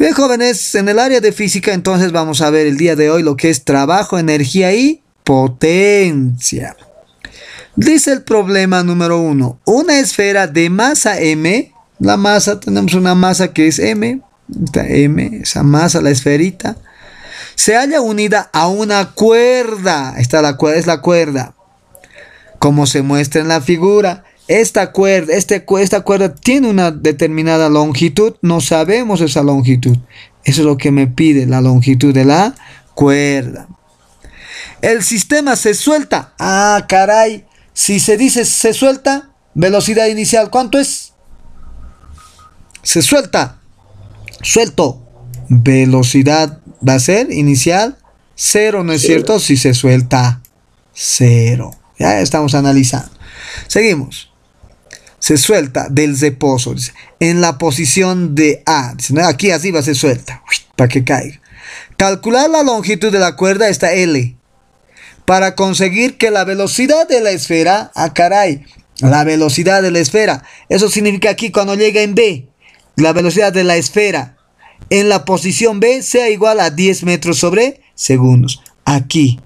Bien, jóvenes, en el área de física entonces vamos a ver el día de hoy lo que es trabajo, energía y potencia. Dice el problema número uno, una esfera de masa m, la masa, tenemos una masa que es m, esta m, esa masa, la esferita, se halla unida a una cuerda, esta es la cuerda, como se muestra en la figura, esta cuerda, este, esta cuerda tiene una determinada longitud, no sabemos esa longitud. Eso es lo que me pide la longitud de la cuerda. El sistema se suelta. Ah, caray. Si se dice se suelta, velocidad inicial, ¿cuánto es? Se suelta. Suelto. Velocidad va a ser inicial cero, ¿no es cierto? Si se suelta cero. Ya estamos analizando. Seguimos se suelta del reposo. en la posición de A. Dice, Aquí arriba se suelta para que caiga. Calcular la longitud de la cuerda esta L. Para conseguir que la velocidad de la esfera, ah caray, la velocidad de la esfera. Eso significa aquí cuando llega en B, la velocidad de la esfera en la posición B sea igual a 10 metros sobre segundos. Aquí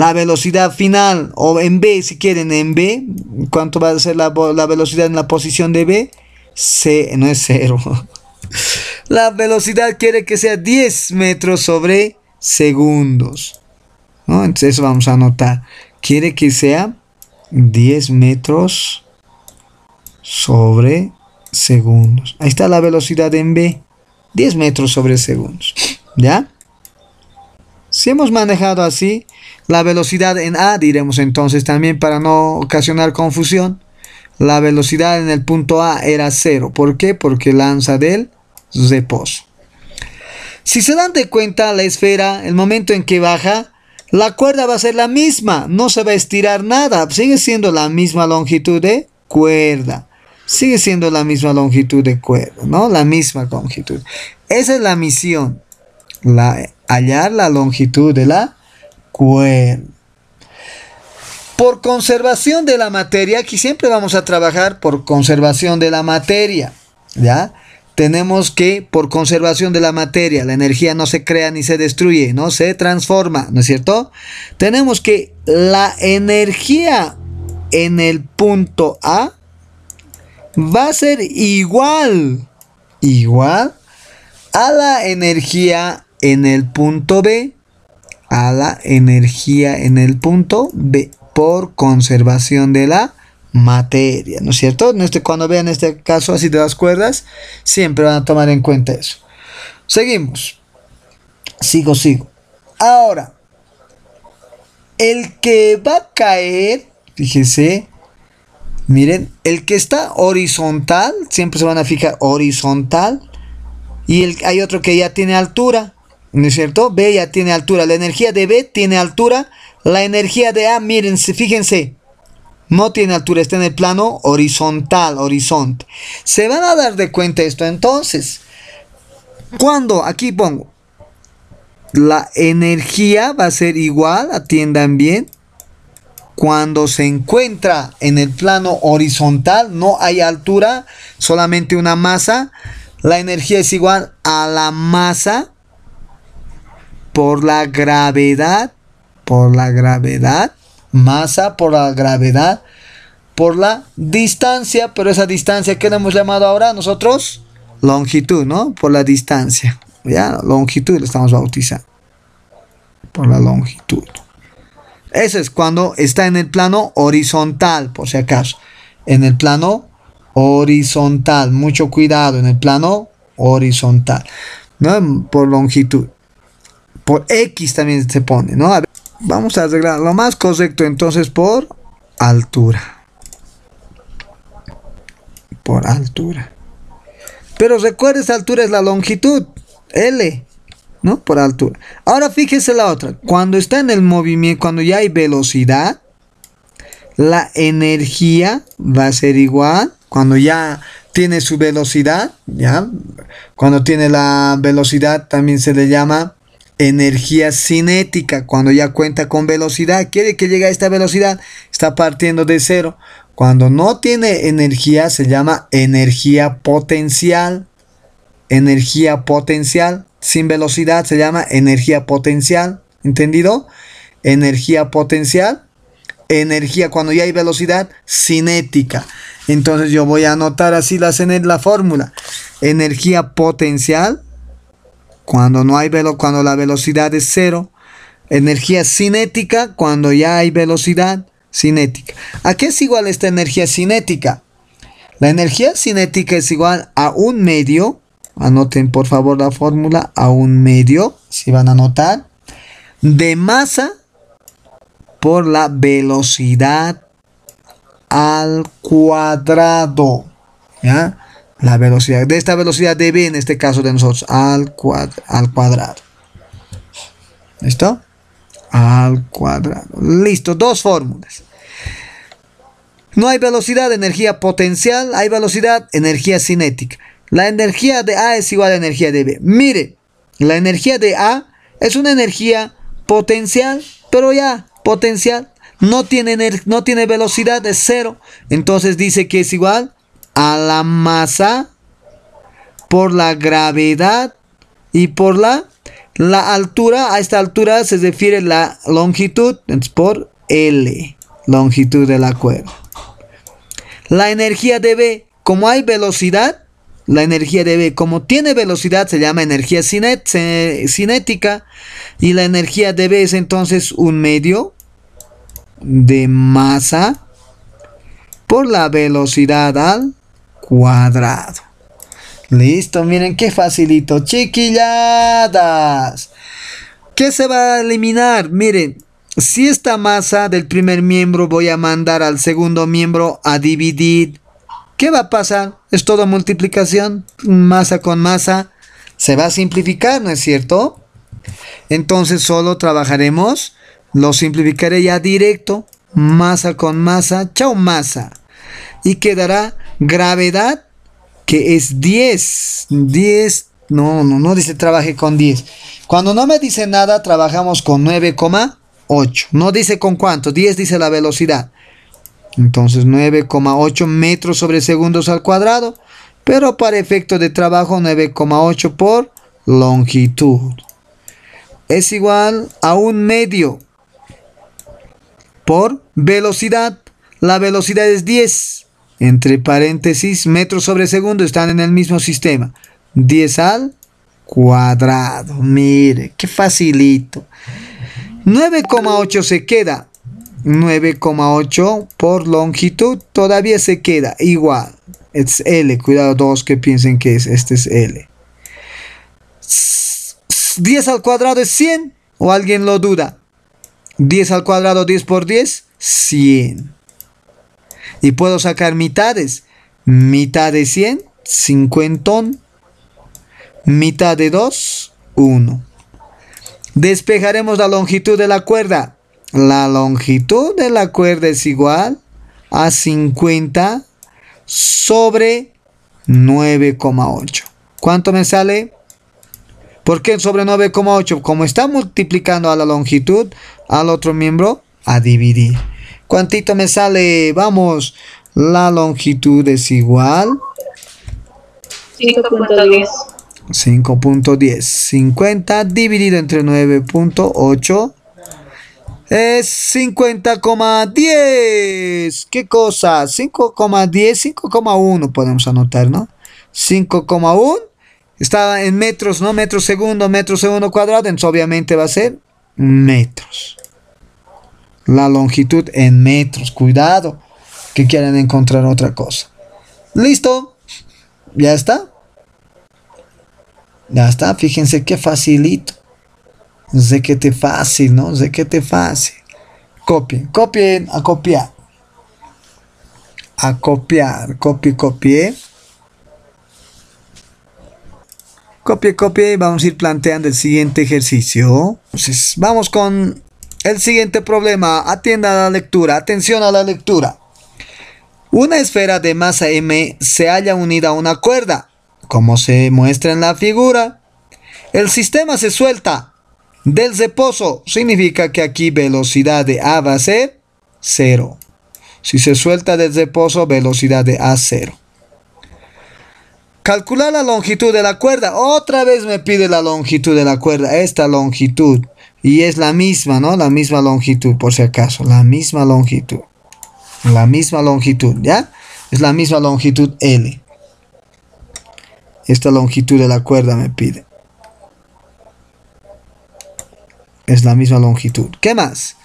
la velocidad final o en B si quieren en B cuánto va a ser la, velocidad en la posición de B C no es cero la velocidad quiere que sea 10 metros sobre segundos entonces eso vamos a anotar quiere que sea 10 metros sobre segundos ahí está la velocidad en B 10 metros sobre segundos ya si hemos manejado así la velocidad en A diremos entonces también para no ocasionar confusión. La velocidad en el punto A era cero. ¿Por qué? Porque lanza del reposo. Si se dan de cuenta la esfera, el momento en que baja, la cuerda va a ser la misma, no se va a estirar nada, sigue siendo la misma longitud de cuerda. Sigue siendo la misma longitud de cuerda, ¿no? La misma longitud. Esa es la misión, la, hallar la longitud de la por conservación de la materia, aquí siempre vamos a trabajar por conservación de la materia, ¿ya? Tenemos que, por conservación de la materia, la energía no se crea ni se destruye, no se transforma, ¿no es cierto? Tenemos que la energía en el punto A va a ser igual, igual a la energía en el punto B a la energía en el punto B por conservación de la materia, ¿no es cierto? Este, cuando vean este caso así de las cuerdas, siempre van a tomar en cuenta eso. Seguimos. Sigo, sigo. Ahora, el que va a caer, fíjese, miren, el que está horizontal, siempre se van a fijar horizontal, y hay otro que ya tiene altura. ¿No es cierto? B ya tiene altura. La energía de B tiene altura. La energía de A, miren, fíjense. No tiene altura, está en el plano horizontal, horizonte. Se van a dar de cuenta esto entonces. Cuando, aquí pongo, la energía va a ser igual, atiendan bien, cuando se encuentra en el plano horizontal, no hay altura, solamente una masa. La energía es igual a la masa por la gravedad, por la gravedad, masa por la gravedad, por la distancia, pero esa distancia que le hemos llamado ahora nosotros longitud, ¿no? Por la distancia, ya, longitud le estamos bautizando, por la longitud. Eso es cuando está en el plano horizontal, por si acaso, en el plano horizontal, mucho cuidado, en el plano horizontal, ¿no? Por longitud por X también se pone, ¿no? A ver, vamos a arreglar lo más correcto entonces por altura. Por altura. Pero recuerda, esa altura es la longitud, L, ¿no? Por altura. Ahora fíjese la otra. Cuando está en el movimiento, cuando ya hay velocidad, la energía va a ser igual. Cuando ya tiene su velocidad, ¿ya? Cuando tiene la velocidad también se le llama energía cinética. Cuando ya cuenta con velocidad, quiere que llegue a esta velocidad, está partiendo de cero. Cuando no tiene energía, se llama energía potencial. Energía potencial. Sin velocidad se llama energía potencial. ¿Entendido? Energía potencial. Energía, cuando ya hay velocidad, cinética. Entonces yo voy a anotar así la, la fórmula. Energía potencial cuando, no hay velo cuando la velocidad es cero. Energía cinética cuando ya hay velocidad cinética. ¿A qué es igual esta energía cinética? La energía cinética es igual a un medio. Anoten por favor la fórmula. A un medio. Si van a notar. De masa por la velocidad al cuadrado. ¿Ya? la velocidad de esta velocidad de b en este caso de nosotros al, cuadrado listo al cuadrado listo dos fórmulas no hay velocidad energía potencial hay velocidad energía cinética la energía de a es igual a la energía de b mire la energía de a es una energía potencial pero ya potencial no tiene, no tiene velocidad es cero entonces dice que es igual a la masa por la gravedad y por la, la altura. A esta altura se refiere la longitud, por L, longitud la cueva. La energía de B, como hay velocidad, la energía de B, como tiene velocidad, se llama energía cinética. Y la energía de B es entonces un medio de masa por la velocidad al cuadrado. Listo, miren qué facilito, chiquilladas. ¿Qué se va a eliminar? Miren, si esta masa del primer miembro voy a mandar al segundo miembro a dividir, ¿qué va a pasar? Es todo multiplicación, masa con masa. Se va a simplificar, ¿no es cierto? Entonces solo trabajaremos, lo simplificaré ya directo, masa con masa, chao masa. Y quedará Gravedad, que es 10. 10. No, no, no dice trabaje con 10. Cuando no me dice nada, trabajamos con 9,8. No dice con cuánto. 10 dice la velocidad. Entonces 9,8 metros sobre segundos al cuadrado. Pero para efecto de trabajo 9,8 por longitud. Es igual a un medio por velocidad. La velocidad es 10 entre paréntesis, metros sobre segundo, están en el mismo sistema. 10 al cuadrado. Mire, qué facilito. 9,8 se queda. 9,8 por longitud todavía se queda igual. Es L. Cuidado, todos que piensen que es. Este es L. 10 al cuadrado es 100. ¿O alguien lo duda? 10 al cuadrado, 10 por 10, 100 y puedo sacar mitades. Mitad de 100, 50 Mitad de 2, 1. Despejaremos la longitud de la cuerda. La longitud de la cuerda es igual a 50 sobre 9,8. ¿Cuánto me sale? ¿Por qué sobre 9,8? Como está multiplicando a la longitud, al otro miembro, a dividir. ¿Cuánto me sale? Vamos. La longitud es igual. 5.10. 5.10. 50 dividido entre 9.8 es 50,10. ¿Qué cosa? 5,10, 5,1 podemos anotar, ¿no? 5,1 está en metros, ¿no? Metros segundo, metros segundo cuadrado, entonces obviamente va a ser metros la longitud en metros. Cuidado, que quieran encontrar otra cosa. Listo, ya está. Ya está, fíjense qué facilito. Sé que te fácil, ¿no? Sé que te fácil. Copien, copien, a copiar. A copiar, copie, copie. Copie, copie. Vamos a ir planteando el siguiente ejercicio. Entonces, vamos con el siguiente problema, atienda a la lectura, atención a la lectura. Una esfera de masa M se halla unida a una cuerda, como se muestra en la figura. El sistema se suelta del reposo, significa que aquí velocidad de A va a ser 0. Si se suelta del reposo, velocidad de A 0. Calcular la longitud de la cuerda. Otra vez me pide la longitud de la cuerda, esta longitud. Y es la misma, ¿no? La misma longitud, por si acaso. La misma longitud. La misma longitud, ¿ya? Es la misma longitud L. Esta longitud de la cuerda me pide. Es la misma longitud. ¿Qué más?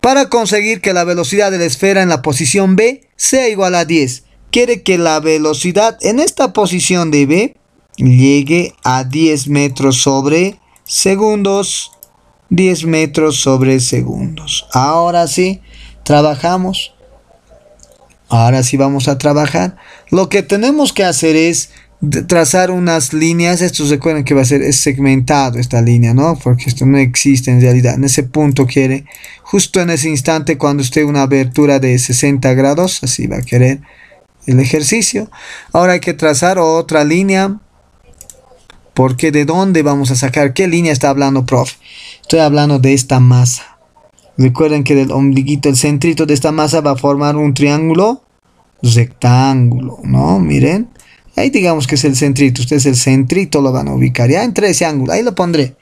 Para conseguir que la velocidad de la esfera en la posición B sea igual a 10, quiere que la velocidad en esta posición de B llegue a 10 metros sobre segundos 10 metros sobre segundos. Ahora sí, trabajamos. Ahora sí vamos a trabajar. Lo que tenemos que hacer es trazar unas líneas. Esto recuerden que va a ser segmentado esta línea, ¿no? Porque esto no existe en realidad. En ese punto quiere, justo en ese instante cuando esté una abertura de 60 grados, así va a querer el ejercicio. Ahora hay que trazar otra línea porque de dónde vamos a sacar, qué línea está hablando, profe. Estoy hablando de esta masa. Recuerden que del ombliguito, el centrito de esta masa va a formar un triángulo rectángulo, ¿no? Miren. Ahí digamos que es el centrito. Ustedes el centrito lo van a ubicar ya entre ese ángulo. Ahí lo pondré.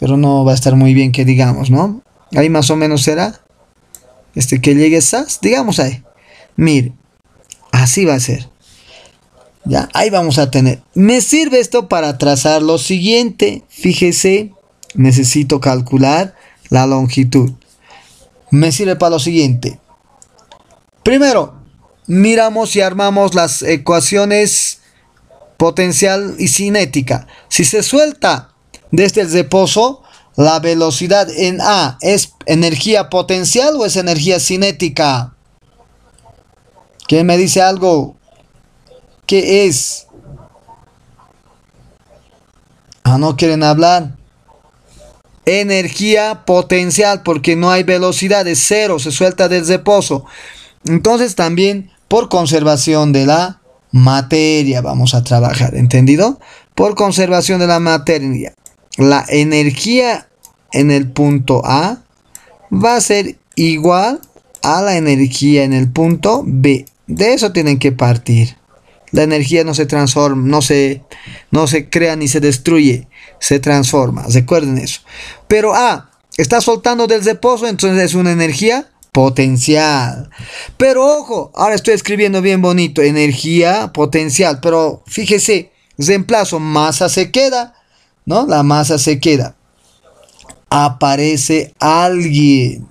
Pero no va a estar muy bien que digamos, ¿no? Ahí más o menos será. Este que llegue esas, digamos ahí. Miren, así va a ser. Ya, ahí vamos a tener. Me sirve esto para trazar lo siguiente. Fíjese, necesito calcular la longitud. Me sirve para lo siguiente. Primero, miramos y armamos las ecuaciones potencial y cinética. Si se suelta desde el reposo, la velocidad en A es energía potencial o es energía cinética. ¿Quién me dice algo? es? Ah, no quieren hablar. Energía potencial, porque no hay velocidad, es cero, se suelta del reposo. Entonces también por conservación de la materia vamos a trabajar, ¿entendido? Por conservación de la materia. La energía en el punto A va a ser igual a la energía en el punto B. De eso tienen que partir. La energía no se transforma, no se, no se crea ni se destruye, se transforma. Recuerden eso. Pero A, ah, está soltando del reposo, entonces es una energía potencial. Pero ojo, ahora estoy escribiendo bien bonito, energía potencial, pero fíjese, reemplazo, masa se queda, ¿no? La masa se queda. Aparece alguien.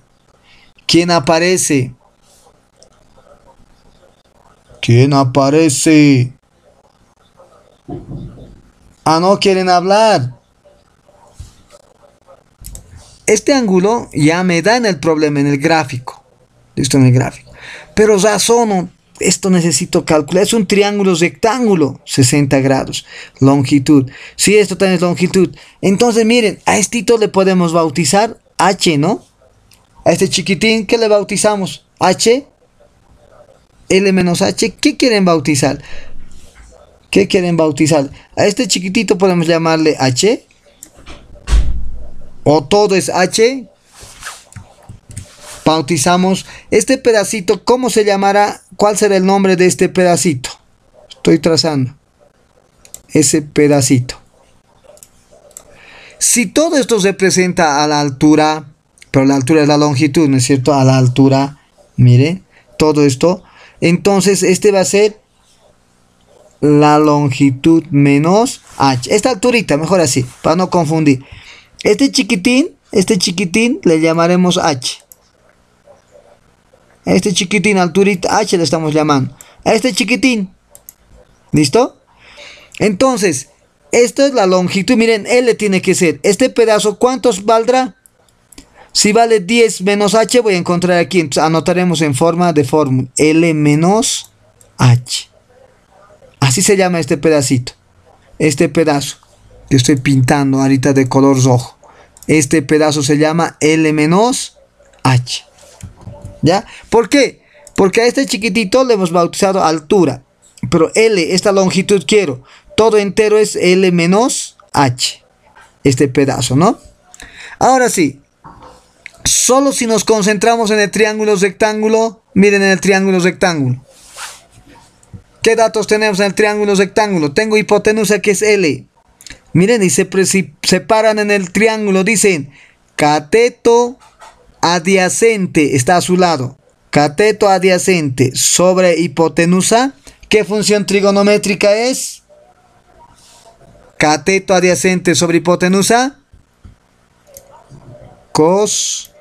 ¿Quién aparece? ¿Quién aparece? Ah, no quieren hablar. Este ángulo ya me da en el problema en el gráfico. Listo en el gráfico. Pero razono, esto necesito calcular. Es un triángulo rectángulo, 60 grados, longitud. Si sí, esto también es longitud. Entonces, miren, a este tito le podemos bautizar H, ¿no? A este chiquitín, ¿qué le bautizamos? H. L-H, ¿qué quieren bautizar? ¿Qué quieren bautizar? A este chiquitito podemos llamarle H. O todo es H. Bautizamos este pedacito. ¿Cómo se llamará? ¿Cuál será el nombre de este pedacito? Estoy trazando. Ese pedacito. Si todo esto se presenta a la altura, pero la altura es la longitud, ¿no es cierto? A la altura, mire, todo esto entonces, este va a ser la longitud menos h. Esta alturita, mejor así, para no confundir. Este chiquitín, este chiquitín le llamaremos h. Este chiquitín, alturita h le estamos llamando. A este chiquitín. ¿Listo? Entonces, esta es la longitud. Miren, L tiene que ser. Este pedazo, ¿cuántos valdrá? Si vale 10 menos h, voy a encontrar aquí. Entonces anotaremos en forma de fórmula. L menos h. Así se llama este pedacito. Este pedazo que estoy pintando ahorita de color rojo. Este pedazo se llama L menos h. ¿Ya? ¿Por qué? Porque a este chiquitito le hemos bautizado altura. Pero L, esta longitud quiero. Todo entero es L menos h. Este pedazo, ¿no? Ahora sí, Solo si nos concentramos en el triángulo rectángulo, miren en el triángulo rectángulo. ¿Qué datos tenemos en el triángulo rectángulo? Tengo hipotenusa que es L. Miren, y se separan en el triángulo, dicen cateto adyacente, está a su lado. Cateto adyacente sobre hipotenusa. ¿Qué función trigonométrica es? Cateto adyacente sobre hipotenusa. Cos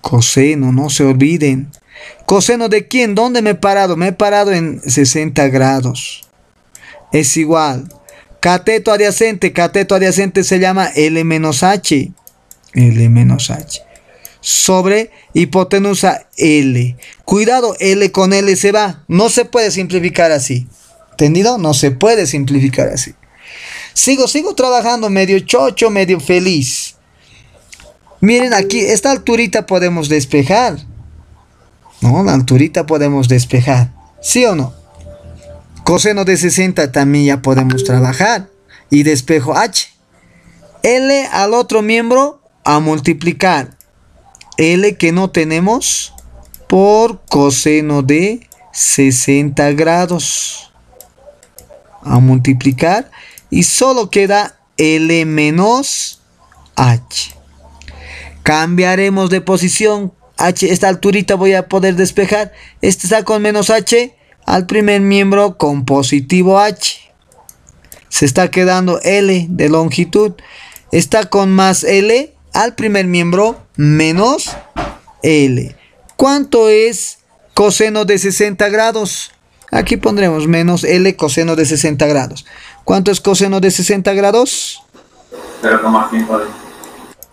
Coseno, no se olviden. Coseno de quién? ¿Dónde me he parado? Me he parado en 60 grados. Es igual. Cateto adyacente. Cateto adyacente se llama L-H. L-H. Sobre hipotenusa L. Cuidado, L con L se va. No se puede simplificar así. ¿Entendido? No se puede simplificar así. Sigo, sigo trabajando medio chocho, medio feliz. Miren aquí, esta alturita podemos despejar. ¿No? La alturita podemos despejar. ¿Sí o no? Coseno de 60 también ya podemos trabajar. Y despejo H. L al otro miembro a multiplicar. L que no tenemos por coseno de 60 grados. A multiplicar. Y solo queda L menos H. Cambiaremos de posición. H, esta alturita voy a poder despejar. Este está con menos H al primer miembro con positivo H. Se está quedando L de longitud. Está con más L al primer miembro menos L. ¿Cuánto es coseno de 60 grados? Aquí pondremos menos L coseno de 60 grados. ¿Cuánto es coseno de 60 grados?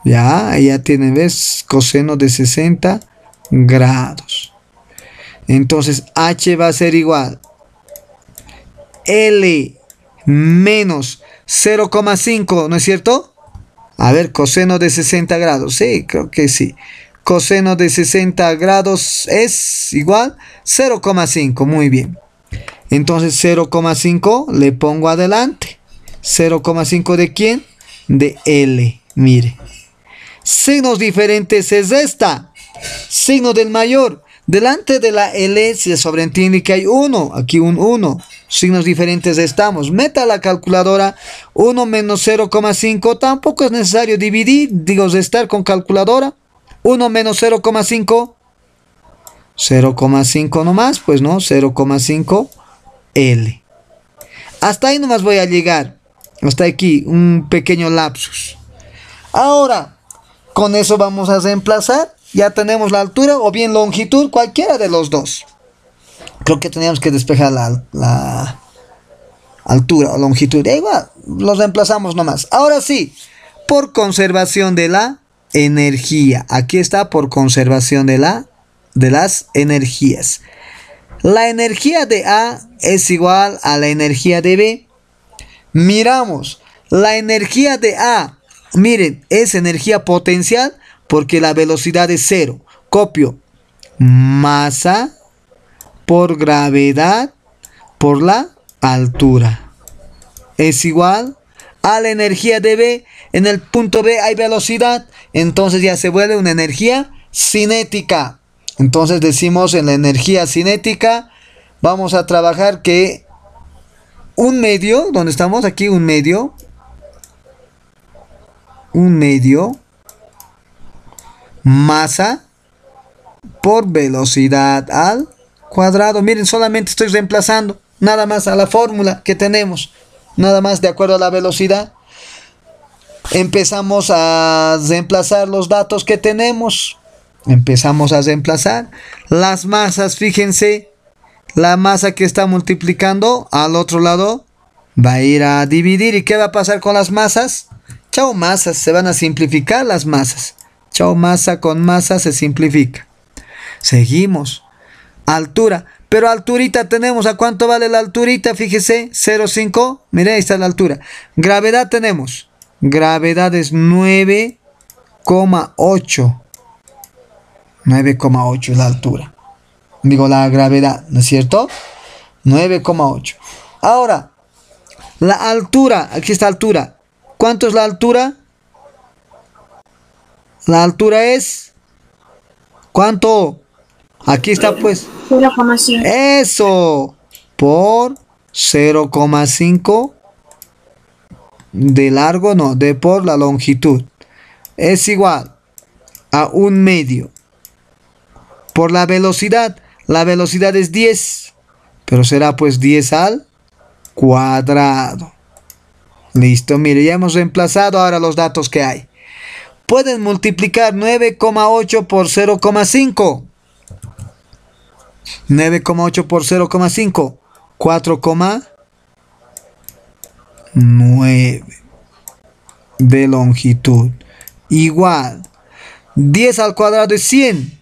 Ya, ya tiene, ¿ves? Coseno de 60 grados. Entonces, H va a ser igual. L menos 0,5, ¿no es cierto? A ver, coseno de 60 grados. Sí, creo que sí. Coseno de 60 grados es igual 0,5. Muy bien. Entonces 0,5 le pongo adelante. 0,5 de quién? De L. Mire. Signos diferentes es esta. Signo del mayor. Delante de la L se sobreentiende que hay uno. Aquí un 1. Signos diferentes estamos. Meta la calculadora 1 menos 0,5. Tampoco es necesario dividir, digo, estar con calculadora. 1 menos 0,5. 0,5 nomás, pues no, 0,5 L. Hasta ahí nomás voy a llegar. Hasta aquí, un pequeño lapsus. Ahora, con eso vamos a reemplazar. Ya tenemos la altura o bien longitud, cualquiera de los dos. Creo que teníamos que despejar la, altura o longitud. igual, los reemplazamos nomás. Ahora sí, por conservación de la energía. Aquí está por conservación de, la, de las energías. La energía de A es igual a la energía de B. Miramos, la energía de A Miren, es energía potencial porque la velocidad es cero. Copio. Masa por gravedad por la altura. Es igual a la energía de B. En el punto B hay velocidad. Entonces ya se vuelve una energía cinética. Entonces decimos en la energía cinética vamos a trabajar que un medio, donde estamos aquí, un medio, un medio masa por velocidad al cuadrado. Miren, solamente estoy reemplazando nada más a la fórmula que tenemos, nada más de acuerdo a la velocidad. Empezamos a reemplazar los datos que tenemos. Empezamos a reemplazar las masas. Fíjense, la masa que está multiplicando al otro lado va a ir a dividir. ¿Y qué va a pasar con las masas? Chao masas, se van a simplificar las masas. Chao masa con masa se simplifica. Seguimos. Altura. Pero alturita tenemos. ¿A cuánto vale la alturita? Fíjese, 0,5. Mire, ahí está la altura. Gravedad tenemos. Gravedad es 9,8. 9,8 es la altura. Digo, la gravedad, ¿no es cierto? 9,8. Ahora, la altura, aquí está altura. ¿Cuánto es la altura? La altura es... ¿Cuánto? Aquí está pues. 0,5. Eso. Por 0,5 de largo, no, de por la longitud. Es igual a un medio. Por la velocidad. La velocidad es 10. Pero será pues 10 al cuadrado. Listo, mire, ya hemos reemplazado ahora los datos que hay. Pueden multiplicar 9,8 por 0,5. 9,8 por 0,5. 4,9 de longitud. Igual. 10 al cuadrado es 100.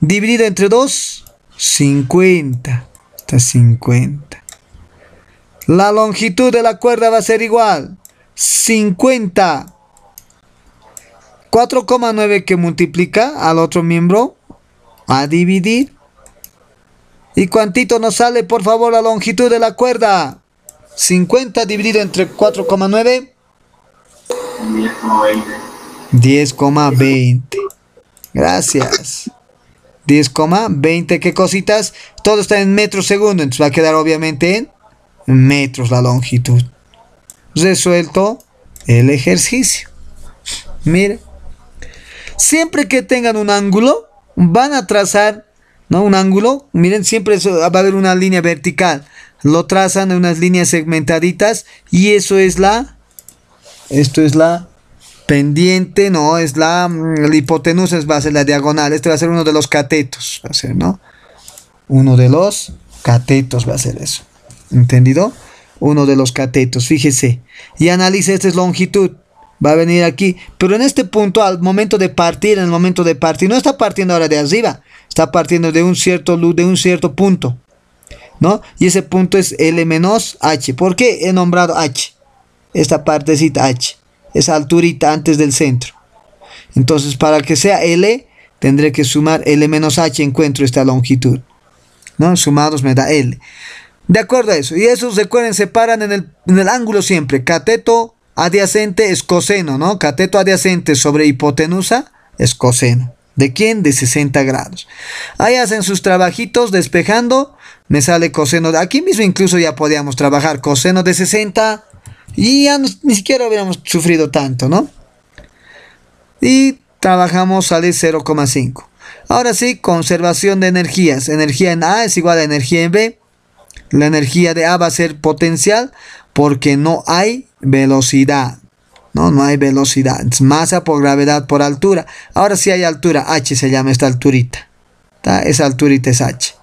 Dividido entre 2, 50. Está 50. La longitud de la cuerda va a ser igual. 50. 4,9 que multiplica al otro miembro. A dividir. ¿Y cuantito nos sale, por favor, la longitud de la cuerda? 50 dividido entre 4,9. 10,20. 10,20. Gracias. 10,20. ¿Qué cositas? Todo está en metro segundo. Entonces va a quedar obviamente en metros la longitud. Resuelto el ejercicio. Mire, siempre que tengan un ángulo, van a trazar ¿no? un ángulo. Miren, siempre va a haber una línea vertical. Lo trazan en unas líneas segmentaditas y eso es la, esto es la pendiente, no, es la, mm, la hipotenusa, va a ser la diagonal. Este va a ser uno de los catetos, va a ser, ¿no? Uno de los catetos va a ser eso. ¿entendido? Uno de los catetos, fíjese, y analice esta es longitud. Va a venir aquí, pero en este punto, al momento de partir, en el momento de partir, no está partiendo ahora de arriba, está partiendo de un cierto de un cierto punto, ¿no? Y ese punto es L-H. menos ¿Por qué he nombrado H? Esta partecita H, esa alturita antes del centro. Entonces, para que sea L, tendré que sumar L-H, menos encuentro esta longitud. ¿no? Sumados me da L. De acuerdo a eso. Y esos, recuerden, se paran en el, ángulo siempre. Cateto adyacente es coseno, ¿no? Cateto adyacente sobre hipotenusa es coseno. ¿De quién? De 60 grados. Ahí hacen sus trabajitos despejando. Me sale coseno. Aquí mismo incluso ya podíamos trabajar coseno de 60. Y ya ni siquiera hubiéramos sufrido tanto, ¿no? Y trabajamos sale 0,5. Ahora sí, conservación de energías. Energía en A es igual a energía en B. La energía de A va a ser potencial porque no hay velocidad. No, no hay velocidad. Es masa por gravedad por altura. Ahora sí hay altura. H se llama esta alturita. Esa alturita es H.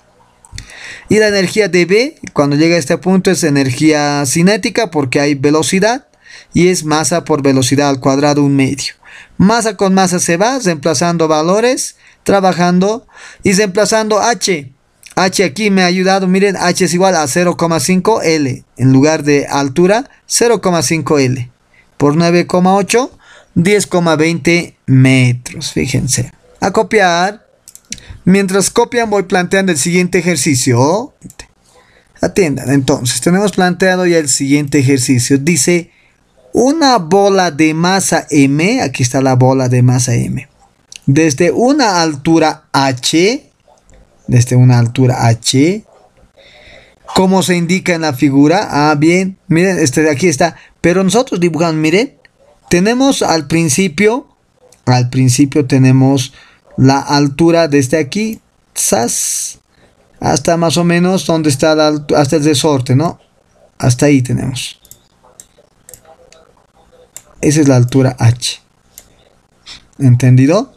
Y la energía de B, cuando llega a este punto, es energía cinética porque hay velocidad. Y es masa por velocidad al cuadrado, un medio. Masa con masa se va, reemplazando valores, trabajando y reemplazando H H aquí me ha ayudado, miren, H es igual a 0,5 L. En lugar de altura, 0,5 L. Por 9,8, 10,20 metros, fíjense. A copiar. Mientras copian voy planteando el siguiente ejercicio. Atiendan, entonces, tenemos planteado ya el siguiente ejercicio. Dice, una bola de masa M, aquí está la bola de masa M, desde una altura H desde una altura H. Como se indica en la figura. Ah, bien. Miren, este de aquí está. Pero nosotros dibujamos, miren. Tenemos al principio. Al principio tenemos la altura desde aquí. Sas. Hasta más o menos donde está hasta el desorte, ¿no? Hasta ahí tenemos. Esa es la altura H. ¿Entendido?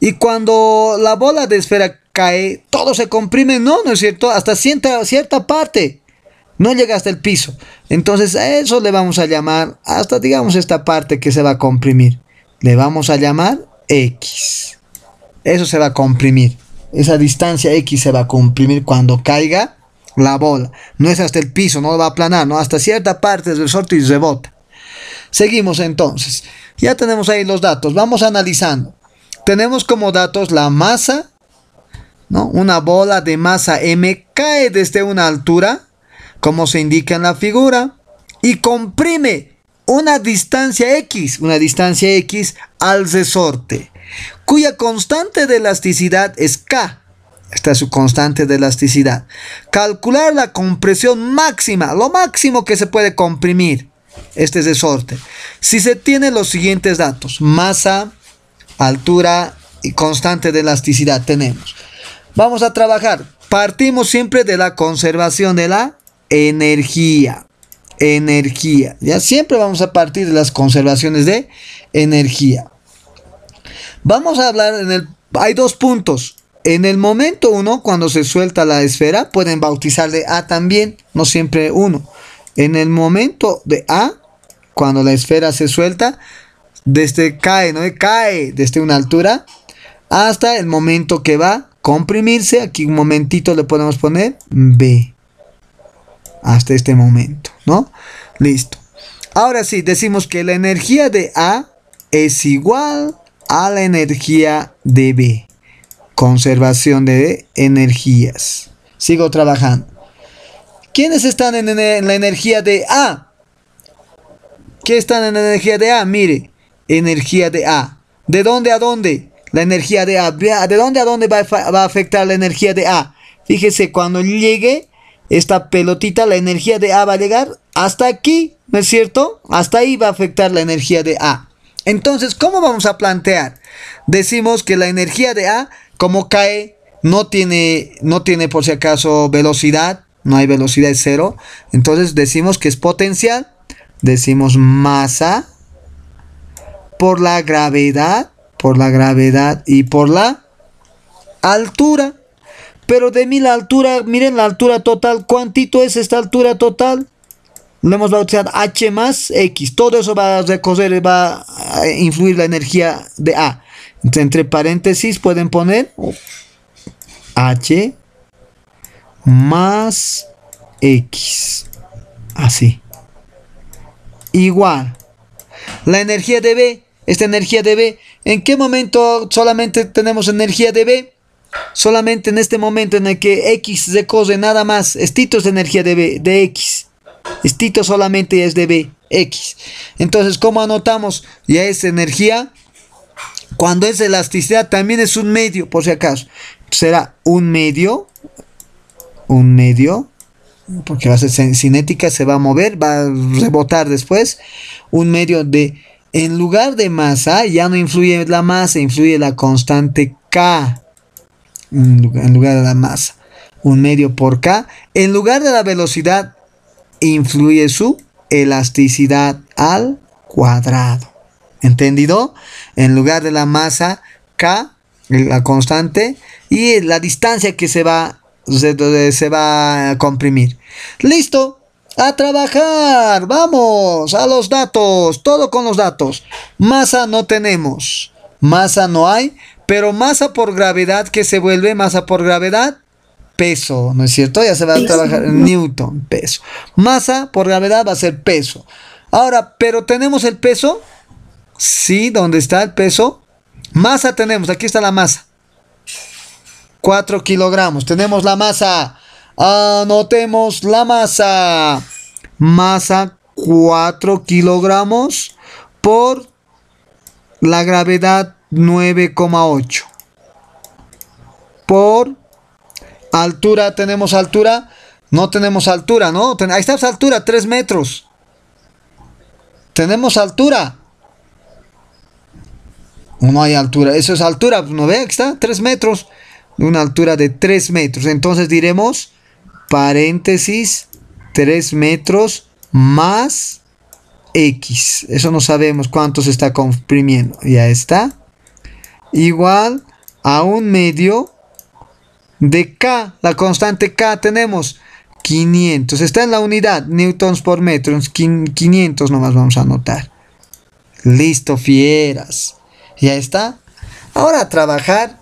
Y cuando la bola de esfera cae, todo se comprime, no, ¿no es cierto? Hasta cierta, cierta parte. No llega hasta el piso. Entonces a eso le vamos a llamar, hasta digamos esta parte que se va a comprimir. Le vamos a llamar X. Eso se va a comprimir. Esa distancia X se va a comprimir cuando caiga la bola. No es hasta el piso, no va a aplanar, no, hasta cierta parte del sorteo y rebota. Seguimos entonces. Ya tenemos ahí los datos. Vamos analizando. Tenemos como datos la masa, una bola de masa M cae desde una altura, como se indica en la figura, y comprime una distancia X, una distancia X al resorte, cuya constante de elasticidad es K. Esta es su constante de elasticidad. Calcular la compresión máxima, lo máximo que se puede comprimir este resorte. Si se tienen los siguientes datos, masa, altura y constante de elasticidad tenemos. Vamos a trabajar. Partimos siempre de la conservación de la energía. Energía. Ya siempre vamos a partir de las conservaciones de energía. Vamos a hablar en el... Hay dos puntos. En el momento 1, cuando se suelta la esfera, pueden bautizar de A también, no siempre 1. En el momento de A, cuando la esfera se suelta, desde cae, ¿no? Cae desde una altura hasta el momento que va comprimirse, aquí un momentito le podemos poner B. Hasta este momento, ¿no? Listo. Ahora sí, decimos que la energía de A es igual a la energía de B. Conservación de energías. Sigo trabajando. ¿Quiénes están en, la energía de A? ¿Qué están en la energía de A? Mire, energía de A. ¿De dónde a dónde? la energía de A. ¿De dónde a dónde va, a afectar la energía de A? Fíjese, cuando llegue esta pelotita, la energía de A va a llegar hasta aquí, ¿no es cierto? Hasta ahí va a afectar la energía de A. Entonces, ¿cómo vamos a plantear? Decimos que la energía de A, como cae, no tiene, no tiene por si acaso velocidad, no hay velocidad es cero. Entonces decimos que es potencial, decimos masa por la gravedad por la gravedad y por la altura. Pero de mí la altura, miren la altura total, ¿Cuánto es esta altura total? Lo hemos bautizado H más X. Todo eso va a recorrer, va a influir la energía de A. entre paréntesis pueden poner H más X. Así. Igual. La energía de B, esta energía de B ¿En qué momento solamente tenemos energía de B? Solamente en este momento en el que X se cose nada más. Estito es de energía de B, de X. Estito solamente es de B, X. Entonces, ¿cómo anotamos? Ya es energía. Cuando es elasticidad, también es un medio, por si acaso. Será un medio. Un medio. Porque va a ser cinética, se va a mover, va a rebotar después. Un medio de en lugar de masa, ya no influye la masa, influye la constante K. En lugar de la masa. Un medio por K. En lugar de la velocidad, influye su elasticidad al cuadrado. ¿Entendido? En lugar de la masa, K, la constante, y la distancia que se va, se va a comprimir. Listo. A trabajar, vamos, a los datos, todo con los datos. Masa no tenemos, masa no hay, pero masa por gravedad, que se vuelve? Masa por gravedad, peso, ¿no es cierto? Ya se va a trabajar Newton, peso. Masa por gravedad va a ser peso. Ahora, pero tenemos el peso, sí, ¿dónde está el peso? Masa tenemos, aquí está la masa. 4 kilogramos, tenemos la masa. Anotemos la masa. Masa 4 kilogramos por la gravedad 9,8. Por altura, tenemos altura. No tenemos altura, ¿no? Ahí está altura, 3 metros. Tenemos altura. No hay altura. Eso es altura. Pues, ¿No ve? Aquí está, 3 metros. Una altura de 3 metros. Entonces diremos paréntesis 3 metros más X. Eso no sabemos cuánto se está comprimiendo. Ya está. Igual a un medio de K. La constante K tenemos 500. Está en la unidad newtons por metro. 500 nomás vamos a anotar. Listo, fieras. Ya está. Ahora trabajar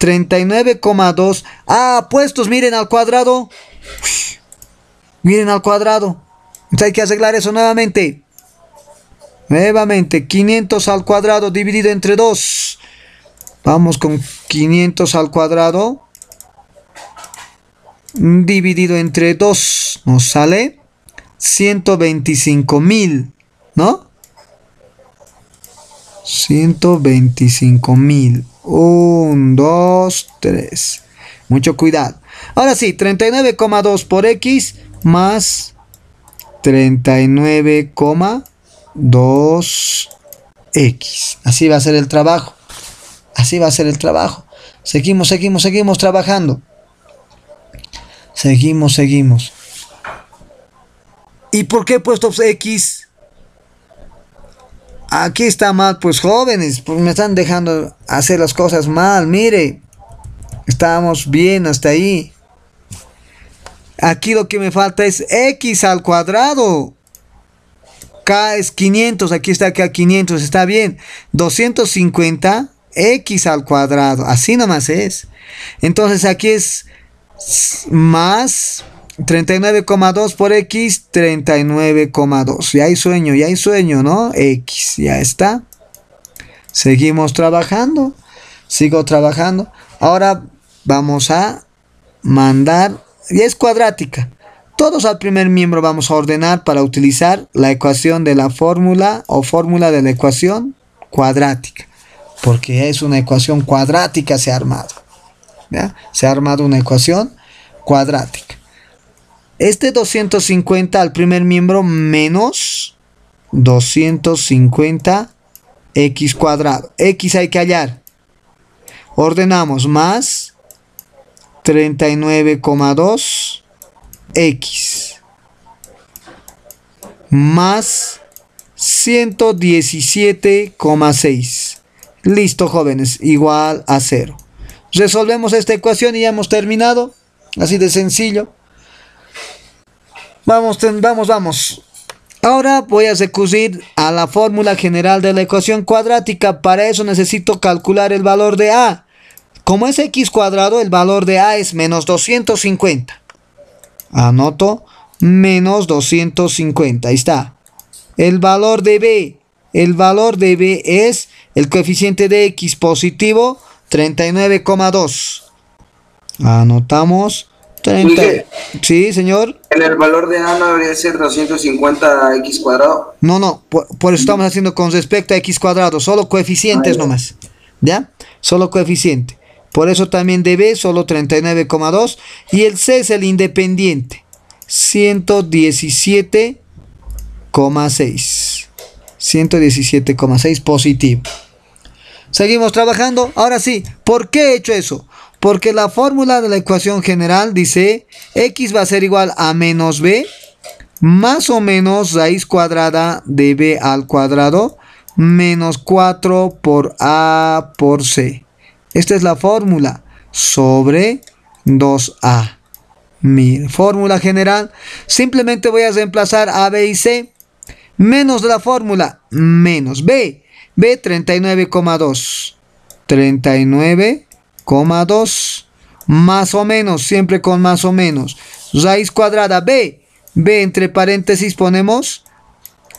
39,2 Ah, puestos, miren al cuadrado. miren al cuadrado. Entonces hay que arreglar eso nuevamente. Nuevamente, 500 al cuadrado dividido entre 2. Vamos con 500 al cuadrado. Dividido entre 2. Nos sale 125 mil. ¿No? 125 mil. 1, 2, 3. Mucho cuidado. Ahora sí, 39,2 por X más 39,2X. Así va a ser el trabajo. Así va a ser el trabajo. Seguimos, seguimos, seguimos trabajando. Seguimos, seguimos. ¿Y por qué he puesto X? aquí está mal, pues jóvenes, pues, me están dejando hacer las cosas mal, mire, estábamos bien hasta ahí. Aquí lo que me falta es x al cuadrado. K es 500, aquí está K 500, está bien. 250 x al cuadrado, así nomás es. Entonces aquí es más 39,2 por X, 39,2. Ya hay sueño, ya hay sueño, ¿no? X, ya está. Seguimos trabajando. Sigo trabajando. Ahora vamos a mandar. Y es cuadrática. Todos al primer miembro vamos a ordenar para utilizar la ecuación de la fórmula o fórmula de la ecuación cuadrática. Porque es una ecuación cuadrática se ha armado. Se ha armado una ecuación cuadrática. Este 250 al primer miembro menos 250 x cuadrado. X hay que hallar. Ordenamos más 39,2 x más 117,6. Listo, jóvenes, igual a cero. Resolvemos esta ecuación y ya hemos terminado. Así de sencillo. Vamos, vamos, vamos. Ahora voy a recurrir a la fórmula general de la ecuación cuadrática. Para eso necesito calcular el valor de A. Como es x cuadrado, el valor de A es menos 250. Anoto menos 250. Ahí está. El valor de B. El valor de B es el coeficiente de x positivo 39,2. Anotamos sí, señor. En el valor de A no debería ser 250 x cuadrado. No, no, por, eso estamos haciendo con respecto a x cuadrado, solo coeficientes nomás. ¿Ya? Solo coeficiente. Por eso también de B solo 39,2. Y el C es el independiente. 117,6. 117,6 positivo. Seguimos trabajando. Ahora sí, ¿por qué he hecho eso? Porque la fórmula de la ecuación general dice x va a ser igual a menos b más o menos raíz cuadrada de b al cuadrado menos 4 por a por c. Esta es la fórmula sobre 2a. Mi fórmula general. Simplemente voy a reemplazar a b y c. Menos de la fórmula menos b. b 39,2. 39. 2, más o menos, siempre con más o menos. Raíz cuadrada B, B entre paréntesis ponemos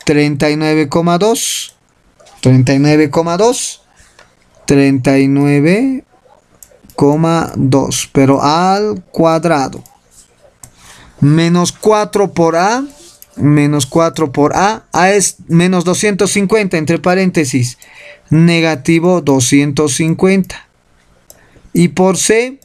39,2, 39,2, 39,2, pero al cuadrado. Menos 4 por A, menos 4 por A, A es menos 250 entre paréntesis, negativo 250 y por C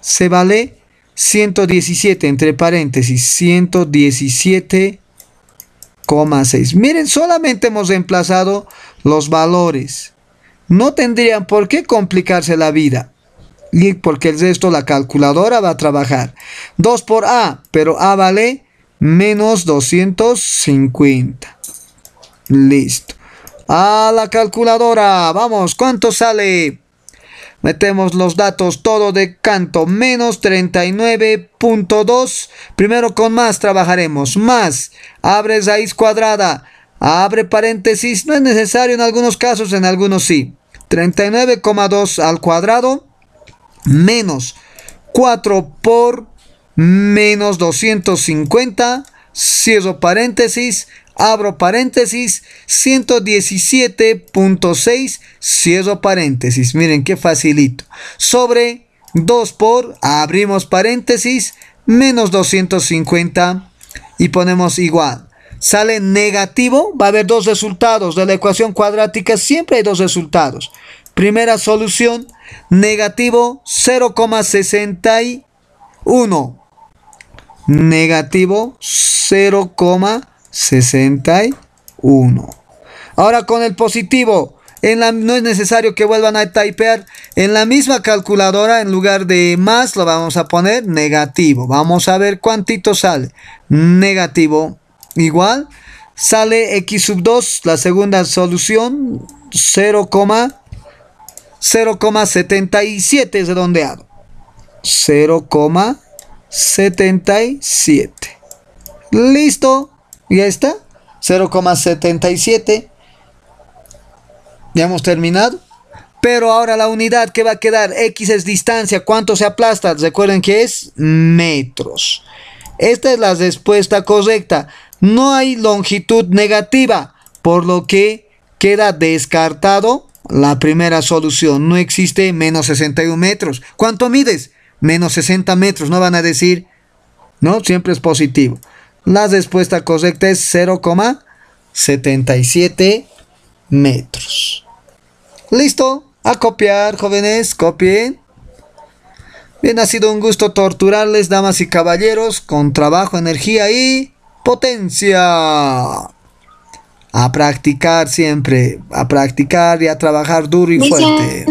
se vale 117, entre paréntesis, 117,6. Miren, solamente hemos reemplazado los valores. No tendrían por qué complicarse la vida. Y porque el resto la calculadora va a trabajar. 2 por A, pero A vale menos 250. Listo. A la calculadora, vamos, ¿cuánto sale? Metemos los datos todo de canto. Menos 39.2. Primero con más trabajaremos. Más. Abre raíz cuadrada. Abre paréntesis. No es necesario en algunos casos, en algunos sí. 39,2 al cuadrado. Menos 4 por menos 250. Cierro paréntesis abro paréntesis, 117.6, cierro paréntesis. Miren qué facilito. Sobre 2 por, abrimos paréntesis, menos 250 y ponemos igual. Sale negativo, va a haber dos resultados de la ecuación cuadrática, siempre hay dos resultados. Primera solución, negativo 0,61. Negativo 0,61. 61. Ahora con el positivo. En la, no es necesario que vuelvan a typear en la misma calculadora en lugar de más lo vamos a poner negativo vamos a ver cuántito sale negativo igual sale x sub 2 la segunda solución 0,77 es redondeado 0,77 listo y está, 0,77. Ya hemos terminado. Pero ahora la unidad que va a quedar, X es distancia, ¿cuánto se aplasta? Recuerden que es metros. Esta es la respuesta correcta. No hay longitud negativa, por lo que queda descartado la primera solución. No existe menos 61 metros. ¿Cuánto mides? Menos 60 metros. No van a decir, ¿no? Siempre es positivo. La respuesta correcta es 0,77 metros. ¿Listo? A copiar, jóvenes, copien. Bien, ha sido un gusto torturarles, damas y caballeros, con trabajo, energía y potencia. A practicar siempre, a practicar y a trabajar duro y fuerte.